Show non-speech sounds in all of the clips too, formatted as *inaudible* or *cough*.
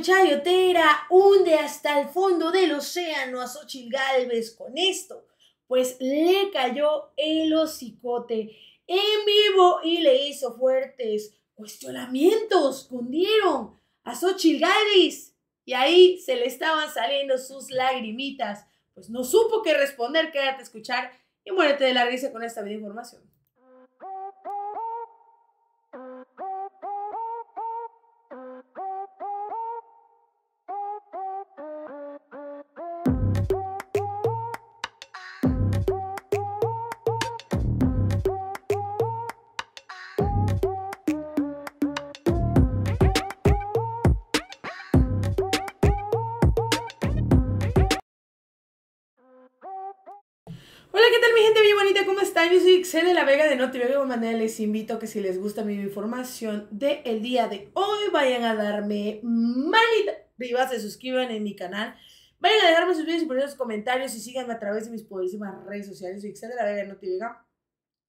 Chayotera, hunde hasta el fondo del océano a Xochitl Galvez con esto, pues le cayó el hocicote en vivo y le hizo fuertes cuestionamientos, cundieron a Xochitl Galvez y ahí se le estaban saliendo sus lagrimitas, pues no supo qué responder, quédate a escuchar y muérete de la risa con esta video información. ¿qué tal mi gente bien bonita? ¿Cómo están? Yo soy Excel de la Vega de Noti de Manera. Les invito a que si les gusta mi información del el día de hoy, vayan a darme manita arriba, se suscriban en mi canal. Vayan a dejarme sus videos y sus comentarios y síganme a través de mis poderísimas redes sociales. Soy de la Vega de NotiVega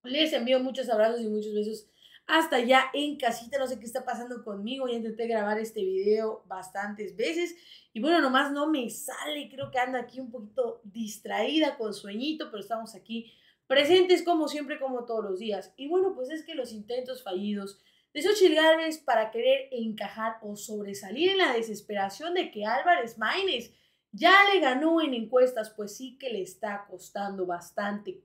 Les envío muchos abrazos y muchos besos hasta ya en casita. No sé qué está pasando conmigo. Ya intenté grabar este video bastantes veces. Y bueno, nomás no me sale. Creo que ando aquí un poquito distraída con sueñito, pero estamos aquí presentes como siempre, como todos los días. Y bueno, pues es que los intentos fallidos de Xochitl Gálvez para querer encajar o sobresalir en la desesperación de que Álvarez Maínez ya le ganó en encuestas, pues sí que le está costando bastante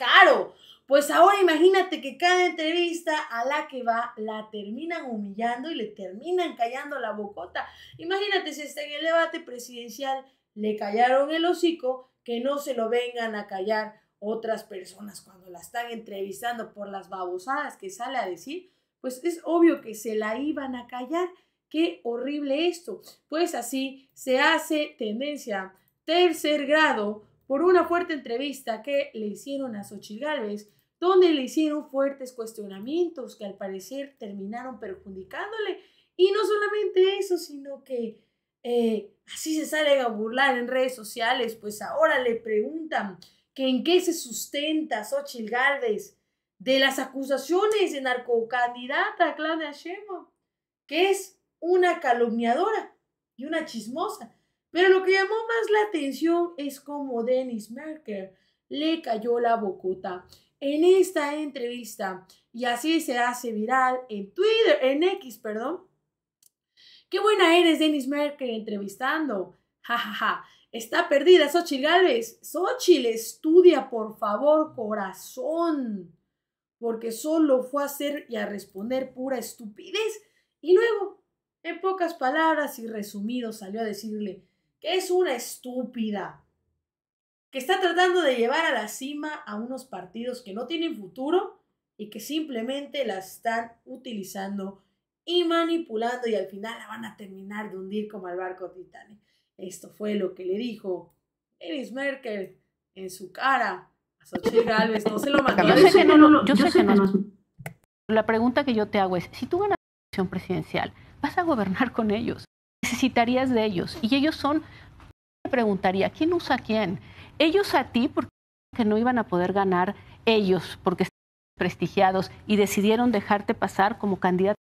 caro. Pues ahora imagínate que cada entrevista a la que va la terminan humillando y le terminan callando la bocota. Imagínate si está en el debate presidencial le callaron el hocico, que no se lo vengan a callar otras personas cuando la están entrevistando por las babosadas que sale a decir, pues es obvio que se la iban a callar. Qué horrible esto. Pues así se hace tendencia tercer grado por una fuerte entrevista que le hicieron a Xochitl Galvez donde le hicieron fuertes cuestionamientos que al parecer terminaron perjudicándole. Y no solamente eso, sino que eh, así se sale a burlar en redes sociales, pues ahora le preguntan que en qué se sustenta Xochitl Galvez de las acusaciones de narcocandidata Claudia Sheinbaum, que es una calumniadora y una chismosa. Pero lo que llamó más la atención es cómo Dennis Merker le cayó la bocota en esta entrevista y así se hace viral en Twitter, en X, perdón. Qué buena eres, Dennis Merker, entrevistando. jajaja ja, ja. Está perdida, Xochitl Galvez. Xochitl, estudia, por favor, corazón. Porque solo fue a hacer y a responder pura estupidez. Y luego, en pocas palabras y resumido, salió a decirle, que es una estúpida, que está tratando de llevar a la cima a unos partidos que no tienen futuro y que simplemente la están utilizando y manipulando y al final la van a terminar de hundir como al barco Titanic. Esto fue lo que le dijo Eris Merkel en su cara a Xochitl Gálvez. No se lo mandó. no. La pregunta que yo te hago es, si tú ganas la elección presidencial, ¿vas a gobernar con ellos? necesitarías de ellos. Y ellos son, me preguntaría, ¿quién usa a quién? Ellos a ti, porque no iban a poder ganar ellos, porque están prestigiados y decidieron dejarte pasar como candidato,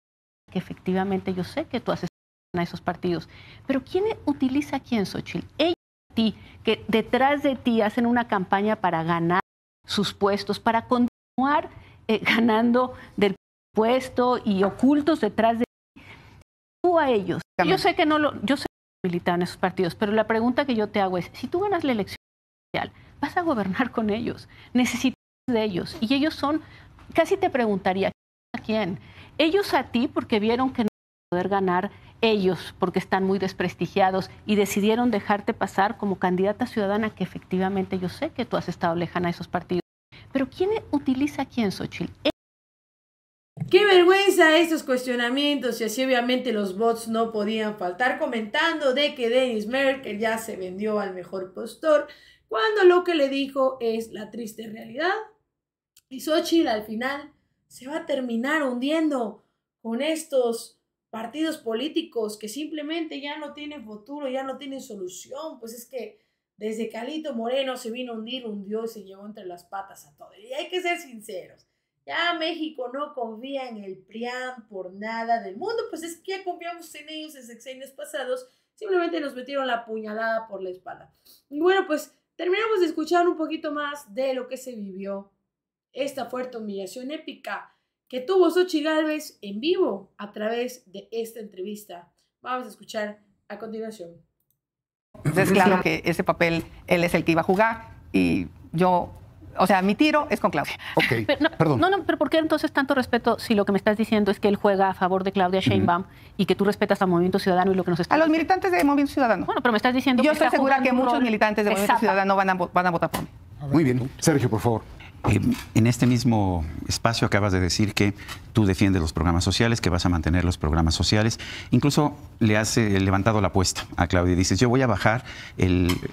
que efectivamente yo sé que tú haces a esos partidos. Pero ¿quién utiliza a quién, Xochitl? Ellos a ti, que detrás de ti hacen una campaña para ganar sus puestos, para continuar eh, *laughs* ganando del puesto y ocultos detrás de tú a ellos? Yo sé que no lo, yo sé que habilitan esos partidos, pero la pregunta que yo te hago es, si tú ganas la elección vas a gobernar con ellos, necesitas de ellos y ellos son, casi te preguntaría, ¿a quién? Ellos a ti porque vieron que no poder ganar ellos porque están muy desprestigiados y decidieron dejarte pasar como candidata ciudadana que efectivamente yo sé que tú has estado lejana a esos partidos. Pero ¿quién utiliza a quién, Xochitl? Qué vergüenza estos cuestionamientos y así obviamente los bots no podían faltar comentando de que Dennis Merkel ya se vendió al mejor postor, cuando lo que le dijo es la triste realidad. Y Xochitl al final se va a terminar hundiendo con estos partidos políticos que simplemente ya no tienen futuro, ya no tienen solución, pues es que desde Calito Moreno se vino a hundir, hundió y se llevó entre las patas a todo. Y hay que ser sinceros ya México no confía en el PRIAM por nada del mundo, pues es que ya confiamos en ellos en sexenios pasados, simplemente nos metieron la puñalada por la espalda. bueno, pues terminamos de escuchar un poquito más de lo que se vivió esta fuerte humillación épica que tuvo Sochi Gálvez en vivo a través de esta entrevista. Vamos a escuchar a continuación. Entonces, pues claro que ese papel él es el que iba a jugar y yo o sea, mi tiro es con Claudia. Ok, perdón. No, no, pero ¿por qué entonces tanto respeto si lo que me estás diciendo es que él juega a favor de Claudia Sheinbaum y que tú respetas al Movimiento Ciudadano y lo que nos está A los militantes de Movimiento Ciudadano. Bueno, pero me estás diciendo Yo estoy segura que muchos militantes de Movimiento Ciudadano van a, van a votar por mí. Muy bien. Sergio, por favor. Eh, en este mismo espacio acabas de decir que tú defiendes los programas sociales, que vas a mantener los programas sociales. Incluso le has eh, levantado la apuesta a Claudia y dices, yo voy a bajar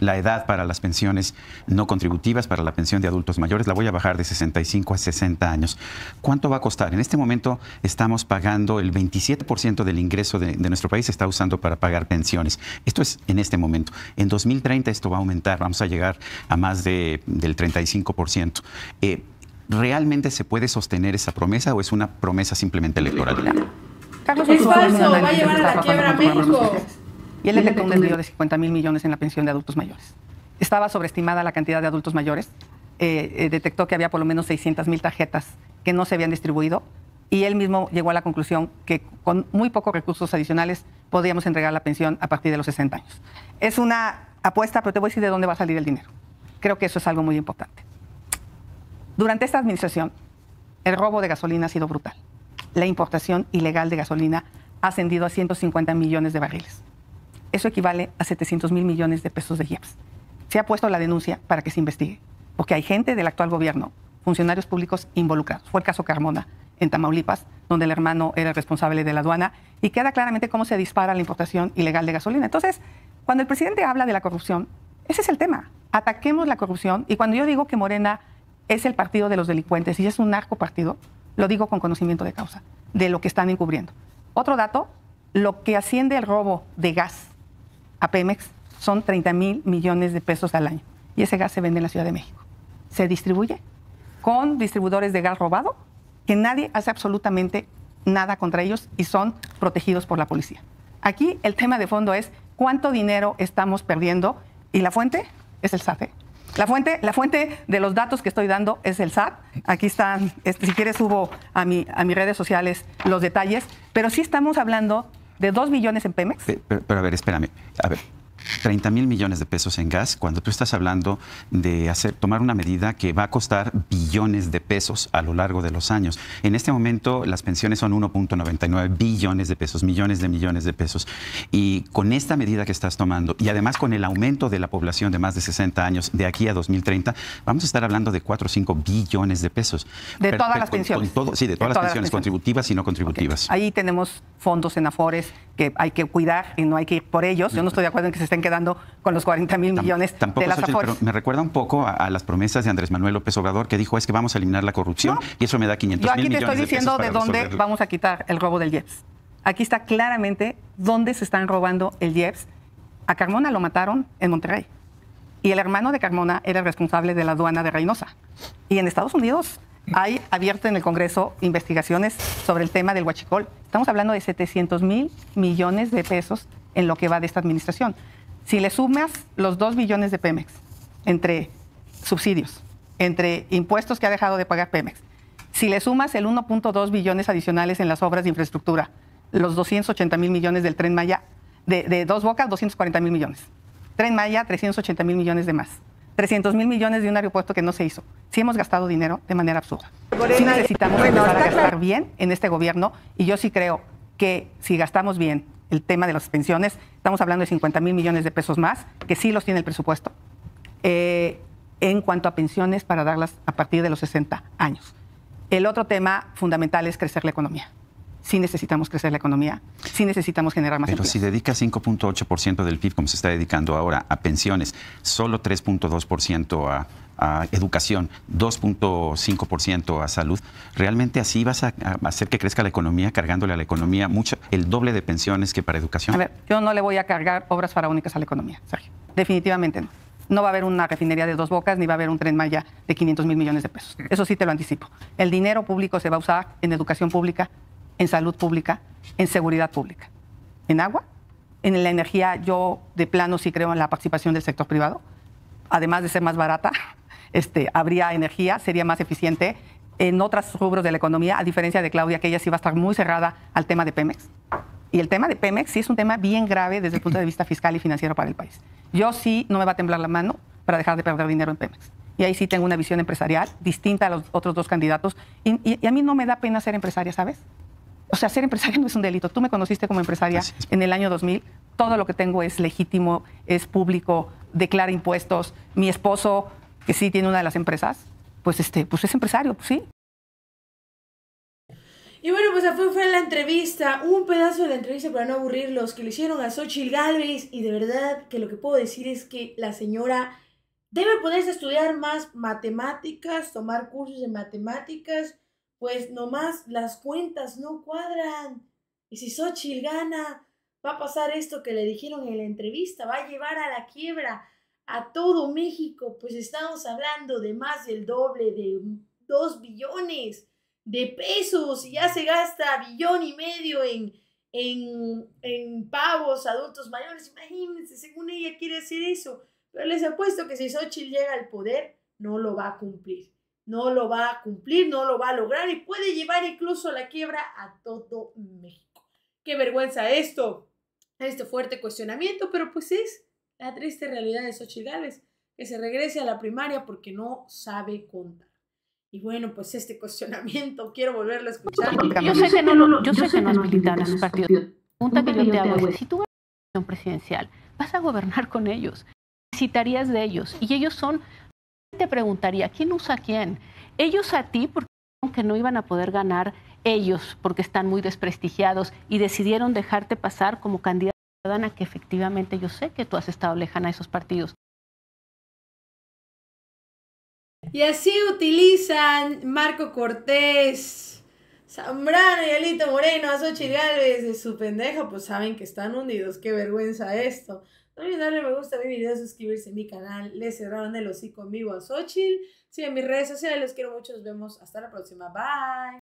la edad para las pensiones no contributivas, para la pensión de adultos mayores, la voy a bajar de 65 a 60 años. ¿Cuánto va a costar? En este momento estamos pagando el 27% del ingreso de, nuestro país, se está usando para pagar pensiones. Esto es en este momento. En 2030 esto va a aumentar, vamos a llegar a más del 35%. Eh, ¿Realmente se puede sostener esa promesa o es una promesa simplemente electoral? es falso, va a llevar a la quiebra a México. Y él detectó un desvío de 50 mil millones en la pensión de adultos mayores. Estaba sobreestimada la cantidad de adultos mayores. Eh, eh, detectó que había por lo menos 600 mil tarjetas que no se habían distribuido. Y él mismo llegó a la conclusión que con muy pocos recursos adicionales podíamos entregar la pensión a partir de los 60 años. Es una apuesta, pero te voy a decir de dónde va a salir el dinero. Creo que eso es algo muy importante. Durante esta administración, el robo de gasolina ha sido brutal. La importación ilegal de gasolina ha ascendido a 150 millones de barriles. Eso equivale a 700 mil millones de pesos de IEPS. Se ha puesto la denuncia para que se investigue, porque hay gente del actual gobierno, funcionarios públicos involucrados. Fue el caso Carmona en Tamaulipas, donde el hermano era el responsable de la aduana, y queda claramente cómo se dispara la importación ilegal de gasolina. Entonces, cuando el presidente habla de la corrupción, ese es el tema. Ataquemos la corrupción, y cuando yo digo que Morena es el partido de los delincuentes y es un partido, lo digo con conocimiento de causa, de lo que están encubriendo. Otro dato, lo que asciende el robo de gas a Pemex son 30 mil millones de pesos al año. Y ese gas se vende en la Ciudad de México. Se distribuye con distribuidores de gas robado, que nadie hace absolutamente nada contra ellos y son protegidos por la policía. Aquí el tema de fondo es cuánto dinero estamos perdiendo y la fuente es el SAFE. La fuente, la fuente de los datos que estoy dando es el SAT. Aquí están, este, si quieres subo a, mi, a mis redes sociales los detalles, pero sí estamos hablando de 2 millones en Pemex. pero, a ver, espérame. A ver, 30 mil millones de pesos en gas cuando tú estás hablando de hacer, tomar una medida que va a costar billones de pesos a lo largo de los años. En este momento las pensiones son 1.99 billones de pesos, millones de millones de pesos. Y con esta medida que estás tomando y además con el aumento de la población de más de 60 años de aquí a 2030, vamos a estar hablando de 4 o 5 billones de pesos. De todas las pensiones. sí, de todas, las, pensiones, contributivas y no contributivas. Ahí tenemos fondos en Afores que hay que cuidar y no hay que ir por ellos. Yo no estoy de acuerdo en que se estén quedando con los 40 mil millones de las me recuerda un poco a, las promesas de Andrés Manuel López Obrador que dijo es que vamos a eliminar la corrupción y eso me da 500 Yo aquí te estoy diciendo de, dónde vamos a quitar el robo del IEPS. Aquí está claramente dónde se están robando el IEPS. A Carmona lo mataron en Monterrey. Y el hermano de Carmona era el responsable de la aduana de Reynosa. Y en Estados Unidos hay abierta en el Congreso investigaciones sobre el tema del huachicol. Estamos hablando de 700 mil millones de pesos en lo que va de esta administración. Si le sumas los 2 billones de Pemex entre subsidios, entre impuestos que ha dejado de pagar Pemex, si le sumas el 1.2 billones adicionales en las obras de infraestructura, los 280 mil millones del tren Maya, de, dos bocas, 240 mil millones. Tren Maya, 380 mil millones de más. 300 mil millones de un aeropuerto que no se hizo. Sí hemos gastado dinero de manera absurda. Sí necesitamos gastar bien en este gobierno y yo sí creo que si gastamos bien, el tema de las pensiones. Estamos hablando de 50 mil millones de pesos más, que sí los tiene el presupuesto, eh, en cuanto a pensiones para darlas a partir de los 60 años. El otro tema fundamental es crecer la economía sí necesitamos crecer la economía, sí necesitamos generar más Pero si dedica 5.8% del PIB, como se está dedicando ahora, a pensiones, solo 3.2% a, educación, 2.5% a salud, ¿realmente así vas a, hacer que crezca la economía, cargándole a la economía mucho, el doble de pensiones que para educación? A ver, yo no le voy a cargar obras faraónicas a la economía, Sergio. Definitivamente no. No va a haber una refinería de dos bocas ni va a haber un tren Maya de 500 mil millones de pesos. Eso sí te lo anticipo. El dinero público se va a usar en educación pública, en salud pública, en seguridad pública, en agua, en la energía. Yo de plano sí creo en la participación del sector privado, además de ser más barata, *laughs* este, habría energía, sería más eficiente en otros rubros de la economía, a diferencia de Claudia, que ella sí va a estar muy cerrada al tema de Pemex. Y el tema de Pemex sí es un tema bien grave desde el punto de vista fiscal y financiero para el país. Yo sí no me va a temblar la mano para dejar de perder dinero en Pemex. Y ahí sí tengo una visión empresarial distinta a los otros dos candidatos. Y, y a mí no me da pena ser empresaria, ¿sabes? O sea, ser empresaria *laughs* no es un delito. Tú me conociste como empresaria en el año 2000. Todo lo que tengo es legítimo, es público, declara impuestos. Mi esposo, que sí tiene una de las empresas, pues, este, pues es empresario, pues sí. Y bueno, pues fue, fue la entrevista, un pedazo de la entrevista para no aburrirlos, que le hicieron a Xochitl Galvez. Y de verdad que lo que puedo decir es que la señora debe poderse estudiar más matemáticas, tomar cursos de matemáticas, pues nomás las cuentas no cuadran. Y si Xochitl gana, va a pasar esto que le dijeron en la entrevista, va a llevar a la quiebra a todo México, pues estamos hablando de más del doble de dos billones de pesos y ya se gasta billón y medio en, en, en pavos adultos mayores. Imagínense, según ella quiere decir eso. Pero les apuesto que si Xochitl llega al poder, no lo va a cumplir no lo va a cumplir, no lo va a lograr y puede llevar incluso la quiebra a todo México. Qué vergüenza esto, este fuerte cuestionamiento, pero pues es la triste realidad de Xochitl que se regrese a la primaria porque no sabe contar. Y bueno, pues este cuestionamiento *laughs* quiero volverlo a escuchar. Yo sé que no, es militar en su partido. Pregunta que yo te hago si tú vas a la presidencial, vas a gobernar con ellos, necesitarías de ellos y ellos son te preguntaría, ¿quién usa quién? Ellos a ti, porque que no iban a poder ganar ellos, porque están muy desprestigiados y decidieron dejarte pasar como candidata ciudadana, que efectivamente yo sé que tú has estado lejana a esos partidos. Y así utilizan Marco Cortés, Zambrano y Alito Moreno, a de su pendeja, pues saben que están hundidos, qué vergüenza esto. No olviden darle me gusta a mi video, suscribirse a mi canal. Les cerraron el hocico en vivo a Xochitl. Sigan en mis redes sociales, los quiero mucho. Nos vemos hasta la próxima. Bye.